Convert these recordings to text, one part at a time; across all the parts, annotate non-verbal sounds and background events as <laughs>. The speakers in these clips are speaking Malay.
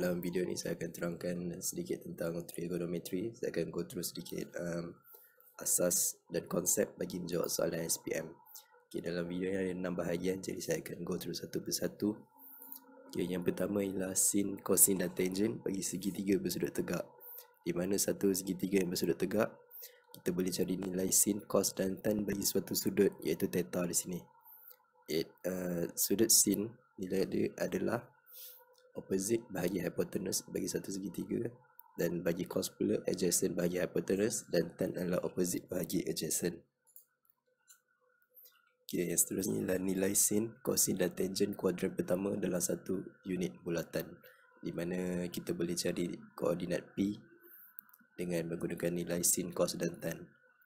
dalam video ni saya akan terangkan sedikit tentang trigonometri saya akan go through sedikit um, asas dan konsep bagi menjawab soalan SPM okay, dalam video ni ada 6 bahagian jadi saya akan go through satu persatu okay, yang pertama ialah sin, cosin dan tangent bagi segitiga bersudut tegak di mana satu segitiga yang bersudut tegak kita boleh cari nilai sin, cos dan tan bagi suatu sudut iaitu theta di sini It, uh, sudut sin nilai dia adalah opposite bahagian hypotenuse bagi satu segitiga dan bagi cos pula adjacent bagi hypotenuse dan tan adalah opposite bagi adjacent. Okay, yang seterusnya adalah nilai sin, cosin dan tangent kuadran pertama dalam satu unit bulatan di mana kita boleh cari koordinat P dengan menggunakan nilai sin, cos dan tan.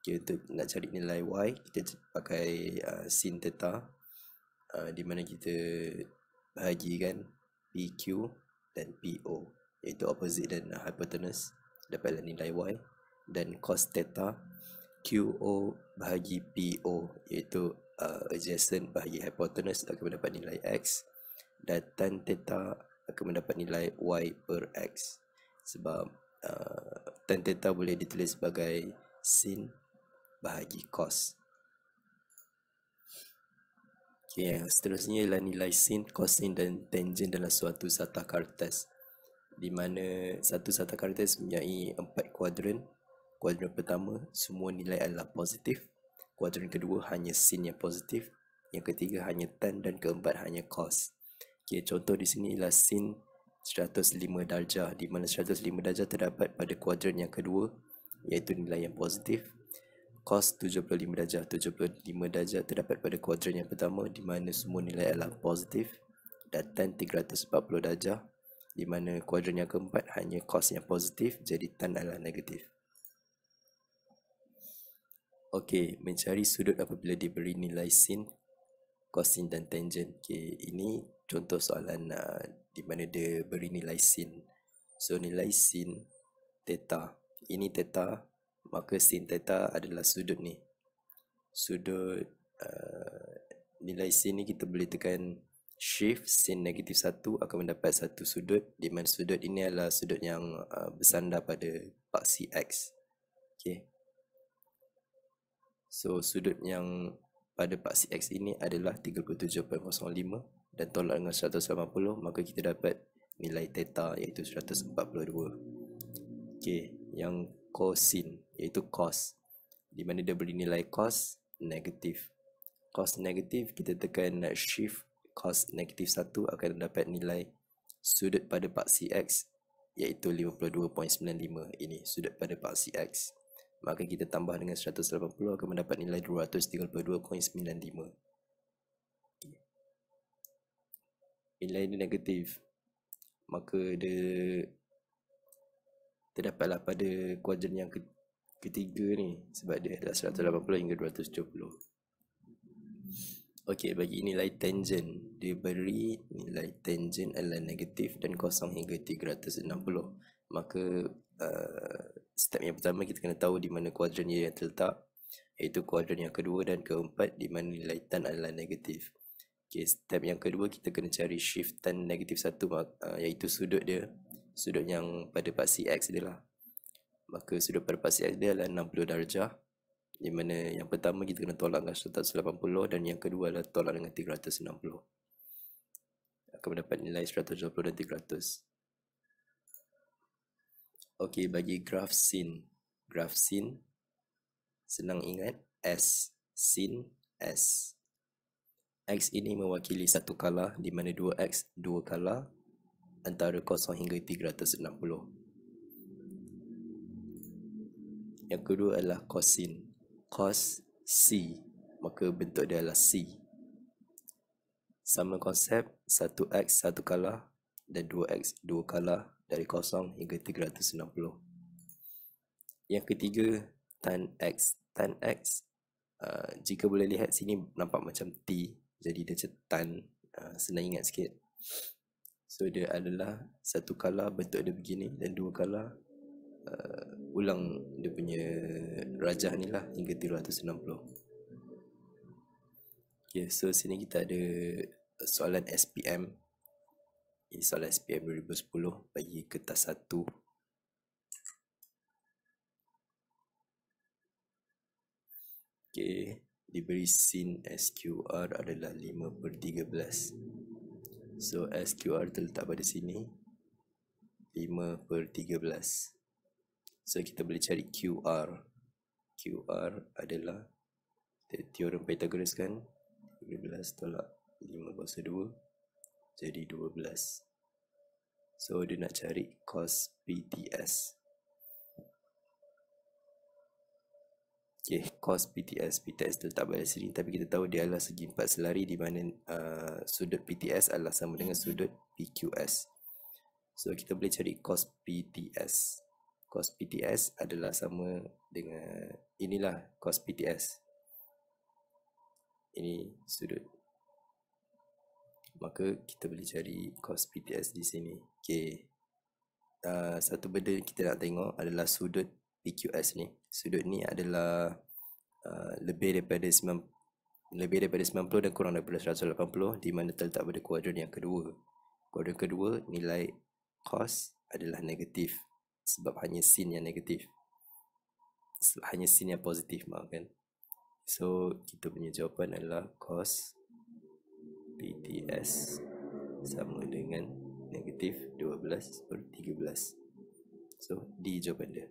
Okay, untuk nak cari nilai Y, kita pakai uh, sin theta uh, di mana kita bahagikan PQ dan PO iaitu opposite dan hypotenuse dapat landing nilai Y dan cos theta QO bahagi PO iaitu uh, adjacent bahagi hypotenuse akan mendapat nilai X dan tan theta akan mendapat nilai Y per X sebab uh, tan theta boleh ditulis sebagai sin bahagi cos Okay, ya, seterusnya ialah nilai sin, kosin dan tangen dalam suatu sata kartas di mana satu sata kartas mempunyai empat kuadran. Kuadran pertama, semua nilai adalah positif. Kuadran kedua, hanya sin yang positif. Yang ketiga, hanya tan dan keempat, hanya kos. Okay, contoh di sini ialah sin 105 darjah di mana 105 darjah terdapat pada kuadran yang kedua iaitu nilai yang positif cos 75 darjah 75 darjah terdapat pada kuadran yang pertama di mana semua nilai adalah positif dan tan 340 darjah di mana kuadran yang keempat hanya cos yang positif jadi tan adalah negatif Okey, mencari sudut apabila diberi nilai sin, cosin dan tangen. Okay, ini contoh soalan uh, di mana dia beri nilai sin. So nilai sin teta, Ini teta maka sin theta adalah sudut ni sudut uh, nilai sin ni kita boleh tekan shift sin negatif 1 akan mendapat satu sudut di mana sudut ini adalah sudut yang uh, bersandar pada paksi x Okay. so sudut yang pada paksi x ini adalah 37.05 dan tolak dengan 180 maka kita dapat nilai theta iaitu 142 Okay. yang cosin iaitu cos di mana dia beri nilai cos negatif cos negatif kita tekan shift cos negatif 1 akan dapat nilai sudut pada paksi x iaitu 52.95 ini sudut pada paksi x maka kita tambah dengan 180 akan mendapat nilai 232.95 nilai ni negatif maka dia terdapatlah pada kuadran yang ketiga ni sebab dia adalah 180 hingga 270 Okey, bagi nilai tangent dia beri nilai tangent adalah negatif dan kosong hingga 360 maka uh, step yang pertama kita kena tahu di mana kuadran dia yang terletak iaitu kuadran yang kedua dan keempat di mana nilai tan adalah negatif Okey, step yang kedua kita kena cari shift tan negatif satu uh, iaitu sudut dia sudut yang pada paksi X dia lah maka sudut pada paksi X dia adalah 60 darjah di mana yang pertama kita kena tolak dengan 180 dan yang kedua adalah tolak dengan 360 akan mendapat nilai 120 dan 300 Okey, bagi graf sin graf sin senang ingat S sin S X ini mewakili satu kala di mana 2X dua kala antara kosong hingga 360. Yang kedua adalah kosin kos C. Maka bentuk dia adalah C. Sama konsep, 1x satu kalah dan 2x dua kalah dari kosong hingga 360. Yang ketiga, tan x. Tan x, uh, jika boleh lihat sini nampak macam T. Jadi dia macam tan. Uh, senang ingat sikit. So dia adalah satu color bentuk dia begini dan dua color uh, ulang dia punya rajah ni lah hingga 360. Okay, so sini kita ada soalan SPM. Ini soalan SPM 2010 bagi kertas 1. Okay, diberi sin SQR adalah 5 per 13. Okay. So SQR terletak pada sini 5 per 13 So kita boleh cari QR QR adalah Teorem Pythagoras kan 13 tolak 5 kuasa 2 Jadi 12 So dia nak cari cos PTS Okay, eh, cos PTS. PTS tu tak boleh sering tapi kita tahu dia adalah segi empat selari di mana uh, sudut PTS adalah sama dengan sudut PQS. So, kita boleh cari cos PTS. Cos PTS adalah sama dengan inilah cos PTS. Ini sudut. Maka kita boleh cari cos PTS di sini. Okay. Uh, satu benda kita nak tengok adalah sudut PQS ni sudut ni adalah uh, lebih daripada 9 lebih daripada 90 dan kurang daripada 180 di mana terletak pada kuadran yang kedua kuadran kedua nilai cos adalah negatif sebab hanya sin yang negatif hanya sin yang positif kan so kita punya jawapan adalah cos PTS sama dengan negatif 12 per 13 so D jawapan dia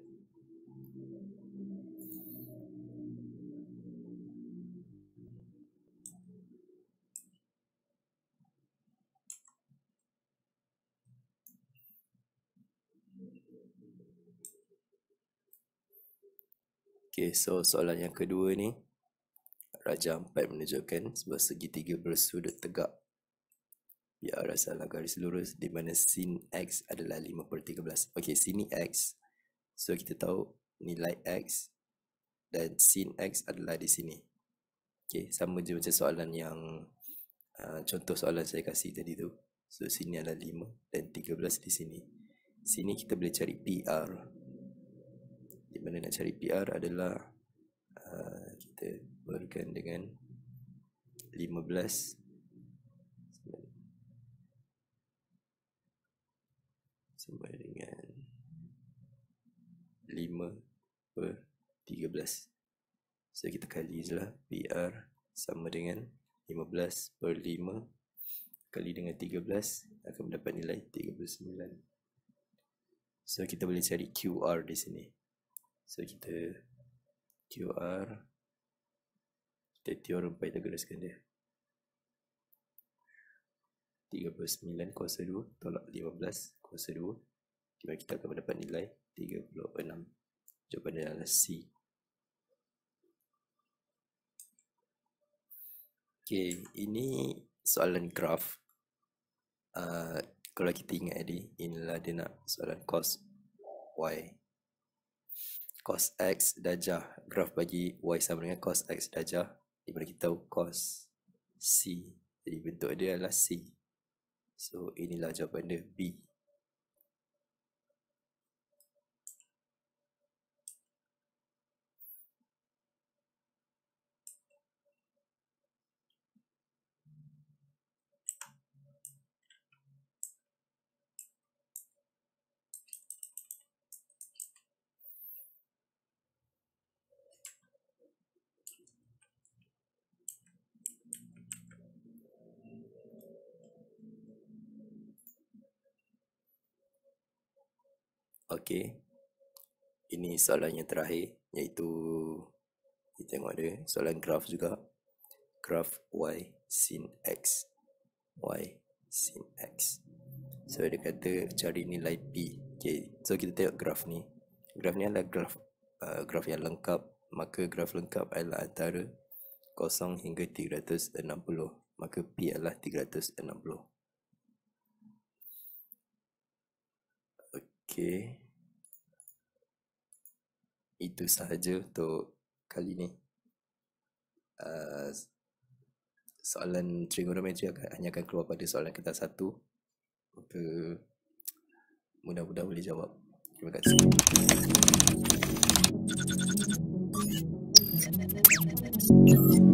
Okay, so soalan yang kedua ni Raja Ampat menunjukkan sebuah segitiga bersudut tegak Biar rasalah garis lurus di mana sin X adalah 5 per 13 Okay, sin ni X So kita tahu nilai X Dan sin X adalah di sini Okay, sama je macam soalan yang uh, Contoh soalan saya kasih tadi tu So sini adalah 5 dan 13 di sini Sini kita boleh cari PR di mana nak cari PR adalah uh, kita mulakan dengan 15 sama dengan 5 per 13 so kita kali lah PR sama dengan 15 per 5 kali dengan 13 akan mendapat nilai 39 so kita boleh cari QR di sini So kita QR Kita teor rempah kita gereskan dia 39 kuasa 2 tolak 15 kuasa 2 Kemudian kita akan mendapat nilai 36 Jawapan dia adalah C Okay, ini soalan graf uh, Kalau kita ingat tadi, inilah dia nak soalan cos Y cos x darjah graf bagi y sama dengan cos x darjah di mana kita tahu cos c jadi bentuk dia adalah c so inilah jawapan dia b Okey. Ini soalan yang terakhir iaitu kita tengok dia soalan graf juga. Graf y sin x. Y sin x. So dia kata cari nilai p. Okey. So kita tengok graf ni. Graf ni adalah graf uh, graf yang lengkap. Maka graf lengkap adalah antara 0 hingga 360. Maka p adalah 360. Okay itu sahaja untuk kali ni. Uh, soalan trigonometri hanya akan keluar pada soalan kertas satu. Maka mudah-mudahan boleh jawab. Terima kasih. Thank <laughs> you.